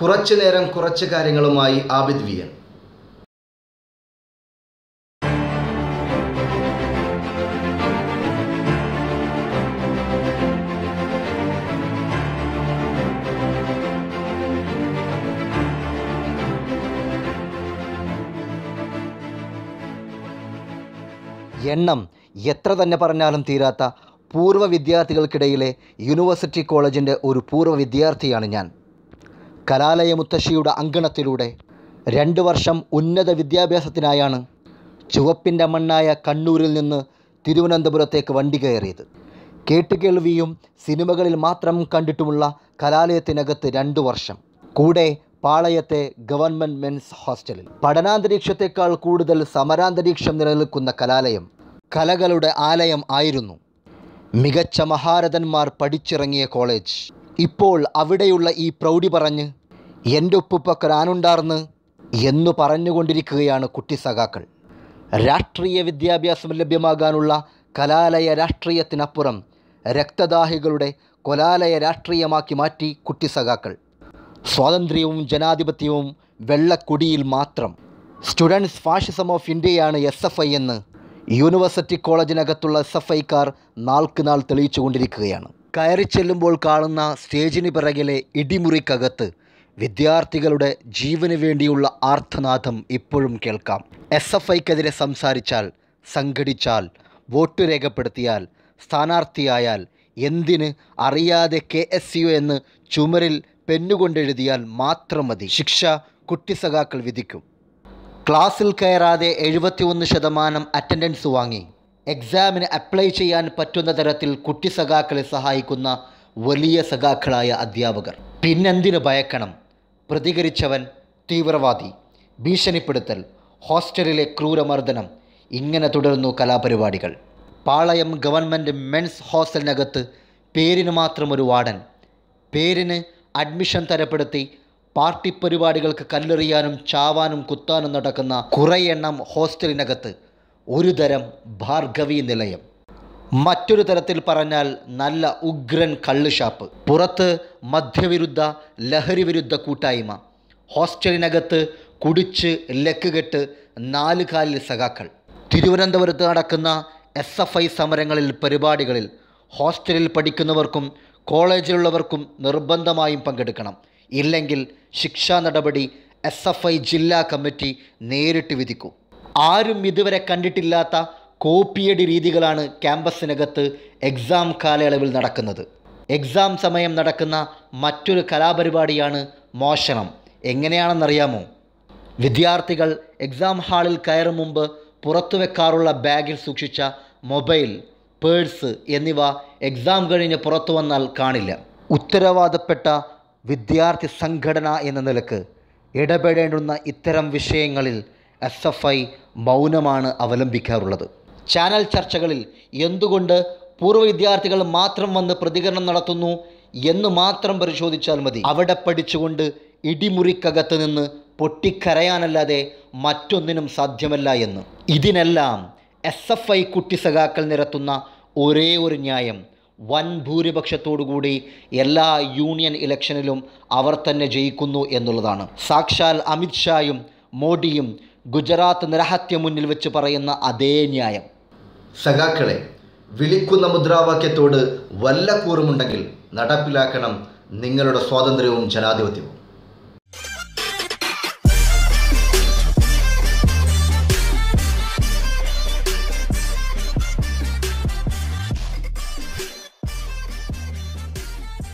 കുറച്ചു നേരം കുറച്ച് കാര്യങ്ങളുമായി ആബിദ് വിയൻ എണ്ണം എത്ര തന്നെ പറഞ്ഞാലും തീരാത്ത പൂർവ്വ വിദ്യാർത്ഥികൾക്കിടയിലെ യൂണിവേഴ്സിറ്റി കോളേജിൻ്റെ ഒരു പൂർവ്വ വിദ്യാർത്ഥിയാണ് ഞാൻ കലാലയ മുത്തശ്ശിയുടെ അങ്കണത്തിലൂടെ രണ്ട് വർഷം ഉന്നത വിദ്യാഭ്യാസത്തിനായാണ് ചുവപ്പിൻ്റെ മണ്ണായ കണ്ണൂരിൽ നിന്ന് തിരുവനന്തപുരത്തേക്ക് വണ്ടി കയറിയത് കേട്ടുകേൾവിയും സിനിമകളിൽ മാത്രം കണ്ടിട്ടുമുള്ള കലാലയത്തിനകത്ത് രണ്ട് വർഷം കൂടെ പാളയത്തെ ഗവൺമെൻറ് മെൻസ് ഹോസ്റ്റലിൽ പഠനാന്തരീക്ഷത്തെക്കാൾ കൂടുതൽ സമരാന്തരീക്ഷം നിലനിൽക്കുന്ന കലാലയം കലകളുടെ ആലയം ആയിരുന്നു മികച്ച മഹാരഥന്മാർ പഠിച്ചിറങ്ങിയ കോളേജ് ഇപ്പോൾ അവിടെയുള്ള ഈ പ്രൗഢി പറഞ്ഞ് എൻ്റെ ഒപ്പുപ്പ എന്ന് എന്നു പറഞ്ഞുകൊണ്ടിരിക്കുകയാണ് കുട്ടി സഖാക്കൾ രാഷ്ട്രീയ വിദ്യാഭ്യാസം ലഭ്യമാകാനുള്ള കലാലയ രാഷ്ട്രീയത്തിനപ്പുറം രക്തദാഹികളുടെ കൊലാലയ രാഷ്ട്രീയമാക്കി മാറ്റി കുട്ടി സഖാക്കൾ സ്വാതന്ത്ര്യവും ജനാധിപത്യവും വെള്ളക്കൊടിയിൽ മാത്രം സ്റ്റുഡൻസ് ഫാഷിസം ഓഫ് ഇന്ത്യയാണ് എസ് എഫ് ഐ എന്ന് യൂണിവേഴ്സിറ്റി കോളേജിനകത്തുള്ള എസ് എഫ് ഐക്കാർ നാൾക്ക് നാൾ തെളിയിച്ചുകൊണ്ടിരിക്കുകയാണ് കയറി ചെല്ലുമ്പോൾ കാണുന്ന സ്റ്റേജിന് പിറകിലെ ഇടിമുറിക്കകത്ത് വിദ്യാർത്ഥികളുടെ ജീവന് വേണ്ടിയുള്ള ആർത്തനാഥം ഇപ്പോഴും കേൾക്കാം എസ് എഫ് ഐക്കെതിരെ സംസാരിച്ചാൽ സംഘടിച്ചാൽ വോട്ട് രേഖപ്പെടുത്തിയാൽ സ്ഥാനാർത്ഥിയായാൽ എന്തിന് അറിയാതെ കെ എസ് യു എന്ന് ചുമരിൽ പെന്നുകൊണ്ടെഴുതിയാൽ മാത്രം മതി ശിക്ഷ കുട്ടിസഖാക്കൾ വിധിക്കും ക്ലാസ്സിൽ കയറാതെ എഴുപത്തിയൊന്ന് ശതമാനം അറ്റൻഡൻസ് വാങ്ങി എക്സാമിന് അപ്ലൈ ചെയ്യാൻ പറ്റുന്ന തരത്തിൽ കുട്ടി സഖാക്കളെ സഹായിക്കുന്ന വലിയ സഖാക്കളായ അധ്യാപകർ പിന്നെന്തിനു ഭയക്കണം പ്രതികരിച്ചവൻ തീവ്രവാദി ഭീഷണിപ്പെടുത്തൽ ഹോസ്റ്റലിലെ ക്രൂരമർദ്ദനം ഇങ്ങനെ തുടരുന്നു കലാപരിപാടികൾ പാളയം ഗവൺമെൻറ് മെൻസ് ഹോസ്റ്റലിനകത്ത് പേരിന് മാത്രം ഒരു വാർഡൻ പേരിന് അഡ്മിഷൻ തരപ്പെടുത്തി പാർട്ടി പരിപാടികൾക്ക് കല്ലെറിയാനും ചാവാനും കുത്താനും നടക്കുന്ന കുറേ എണ്ണം ഹോസ്റ്റലിനകത്ത് ഒരു തരം ഭാർഗവി നിലയം മറ്റൊരു തരത്തിൽ പറഞ്ഞാൽ നല്ല ഉഗ്രൻ കള്ളുഷാപ്പ് പുറത്ത് മദ്യവിരുദ്ധ ലഹരി വിരുദ്ധ കൂട്ടായ്മ ഹോസ്റ്റലിനകത്ത് കുടിച്ച് ലക്കുകെട്ട് നാലുകാലിൽ സഖാക്കൾ തിരുവനന്തപുരത്ത് നടക്കുന്ന എസ് എഫ് ഐ സമരങ്ങളിൽ പരിപാടികളിൽ ഹോസ്റ്റലിൽ പഠിക്കുന്നവർക്കും കോളേജിലുള്ളവർക്കും നിർബന്ധമായും പങ്കെടുക്കണം ഇല്ലെങ്കിൽ ശിക്ഷാ നടപടി എസ് എഫ് ഐ ജില്ലാ കമ്മിറ്റി നേരിട്ട് വിധിക്കും ആരും ഇതുവരെ കണ്ടിട്ടില്ലാത്ത കോപ്പിയടി രീതികളാണ് ക്യാമ്പസിനകത്ത് എക്സാം കാലയളവിൽ നടക്കുന്നത് എക്സാം സമയം നടക്കുന്ന മറ്റൊരു കലാപരിപാടിയാണ് മോഷണം എങ്ങനെയാണെന്നറിയാമോ വിദ്യാർത്ഥികൾ എക്സാം ഹാളിൽ കയറും മുമ്പ് പുറത്തു വെക്കാറുള്ള ബാഗിൽ സൂക്ഷിച്ച മൊബൈൽ പേഴ്സ് എന്നിവ എക്സാം കഴിഞ്ഞ് പുറത്തു വന്നാൽ കാണില്ല ഉത്തരവാദപ്പെട്ട വിദ്യാർത്ഥി സംഘടന എന്ന നിലക്ക് ഇടപെടേണ്ടുന്ന ഇത്തരം വിഷയങ്ങളിൽ എസ് എഫ് ഐ മൗനമാണ് അവലംബിക്കാറുള്ളത് ചാനൽ ചർച്ചകളിൽ എന്തുകൊണ്ട് പൂർവ്വ വിദ്യാർത്ഥികൾ മാത്രം വന്ന് പ്രതികരണം നടത്തുന്നു എന്ന് മാത്രം പരിശോധിച്ചാൽ മതി അവിടെ പഠിച്ചുകൊണ്ട് ഇടിമുറിക്കകത്ത് നിന്ന് പൊട്ടിക്കരയാനല്ലാതെ മറ്റൊന്നിനും സാധ്യമല്ല എന്ന് ഇതിനെല്ലാം എസ് എഫ് ഐ കുട്ടി സഖാക്കൾ നിരത്തുന്ന ഒരേ ഒരു ന്യായം വൻ ഭൂരിപക്ഷത്തോടുകൂടി എല്ലാ യൂണിയൻ ഇലക്ഷനിലും അവർ തന്നെ ജയിക്കുന്നു എന്നുള്ളതാണ് സാക്ഷാൽ അമിത്ഷായും മോഡിയും ഗുജറാത്ത് നിരഹത്യ മുന്നിൽ വെച്ച് പറയുന്ന അതേ ന്യായം സഖാക്കളെ വിളിക്കുന്ന മുദ്രാവാക്യത്തോട് വല്ല കൂറുമുണ്ടെങ്കിൽ നടപ്പിലാക്കണം നിങ്ങളുടെ സ്വാതന്ത്ര്യവും ജനാധിപത്യവും